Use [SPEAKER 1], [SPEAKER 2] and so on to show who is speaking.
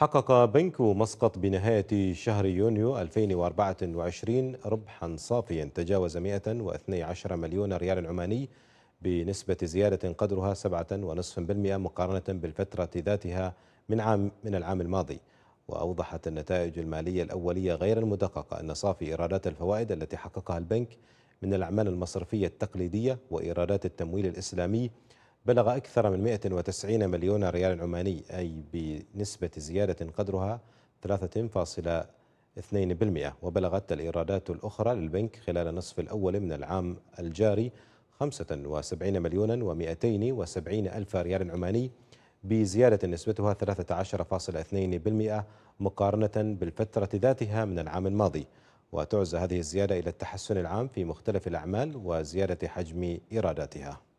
[SPEAKER 1] حقق بنك مسقط بنهاية شهر يونيو 2024 ربحا صافيا تجاوز 112 مليون ريال عماني بنسبة زيادة قدرها 7.5% مقارنة بالفترة ذاتها من عام من العام الماضي وأوضحت النتائج المالية الأولية غير المدققة أن صافي إيرادات الفوائد التي حققها البنك من الأعمال المصرفية التقليدية وإيرادات التمويل الإسلامي بلغ أكثر من 190 مليون ريال عماني أي بنسبة زيادة قدرها 3.2% وبلغت الإيرادات الأخرى للبنك خلال النصف الأول من العام الجاري 75 مليون و270 ألف ريال عماني بزيادة نسبتها 13.2% مقارنة بالفترة ذاتها من العام الماضي وتعزى هذه الزيادة إلى التحسن العام في مختلف الأعمال وزيادة حجم إيراداتها